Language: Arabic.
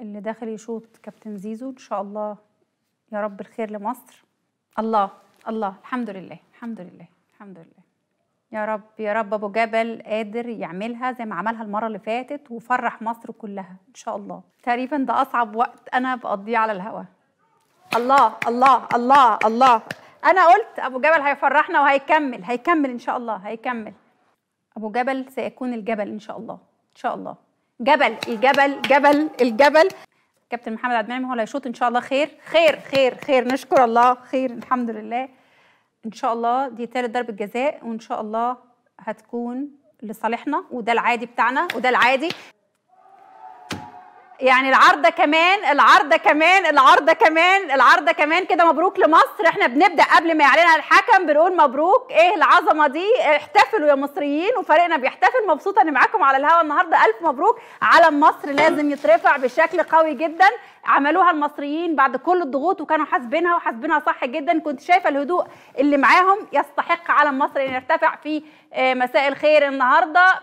اللي داخل يشوط كابتن زيزو ان شاء الله يا رب الخير لمصر الله الله الحمد لله الحمد لله الحمد لله يا رب يا رب ابو جبل قادر يعملها زي ما عملها المره اللي فاتت وفرح مصر كلها ان شاء الله تقريبا ده اصعب وقت انا بقضيه على الهوا الله الله الله الله انا قلت ابو جبل هيفرحنا وهيكمل هيكمل ان شاء الله هيكمل ابو جبل سيكون الجبل ان شاء الله ان شاء الله جبل الجبل جبل الجبل كابتن محمد عبد المنعم هو اللي هيشوط ان شاء الله خير خير خير خير نشكر الله خير الحمد لله ان شاء الله دي ثالث ضربه جزاء وان شاء الله هتكون لصالحنا وده العادي بتاعنا وده العادي يعني العارضه كمان العارضه كمان العارضه كمان العارضه كمان كده مبروك لمصر احنا بنبدا قبل ما يعلنها الحكم بنقول مبروك ايه العظمه دي احتفلوا يا مصريين وفريقنا بيحتفل مبسوطه اني معاكم على الهوا النهارده الف مبروك علم مصر لازم يترفع بشكل قوي جدا عملوها المصريين بعد كل الضغوط وكانوا حاسبينها وحاسبينها صح جدا كنت شايفه الهدوء اللي معاهم يستحق علم مصر ان يرتفع في آه، مساء الخير النهارده